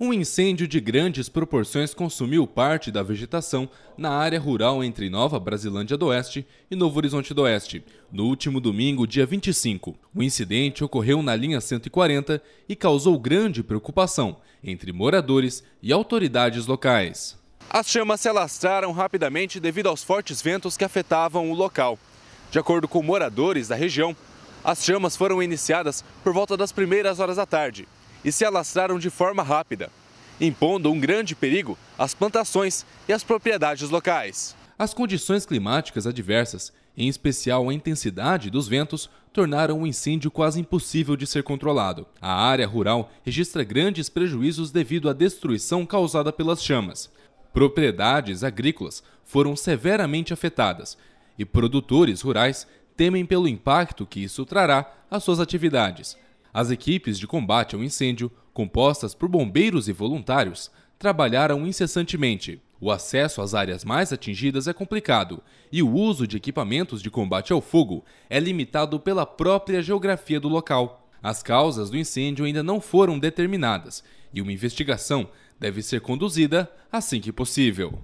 Um incêndio de grandes proporções consumiu parte da vegetação na área rural entre Nova Brasilândia do Oeste e Novo Horizonte do Oeste, no último domingo, dia 25. O incidente ocorreu na linha 140 e causou grande preocupação entre moradores e autoridades locais. As chamas se alastraram rapidamente devido aos fortes ventos que afetavam o local. De acordo com moradores da região, as chamas foram iniciadas por volta das primeiras horas da tarde e se alastraram de forma rápida, impondo um grande perigo às plantações e às propriedades locais. As condições climáticas adversas, em especial a intensidade dos ventos, tornaram o incêndio quase impossível de ser controlado. A área rural registra grandes prejuízos devido à destruição causada pelas chamas. Propriedades agrícolas foram severamente afetadas e produtores rurais temem pelo impacto que isso trará às suas atividades. As equipes de combate ao incêndio, compostas por bombeiros e voluntários, trabalharam incessantemente. O acesso às áreas mais atingidas é complicado e o uso de equipamentos de combate ao fogo é limitado pela própria geografia do local. As causas do incêndio ainda não foram determinadas e uma investigação deve ser conduzida assim que possível.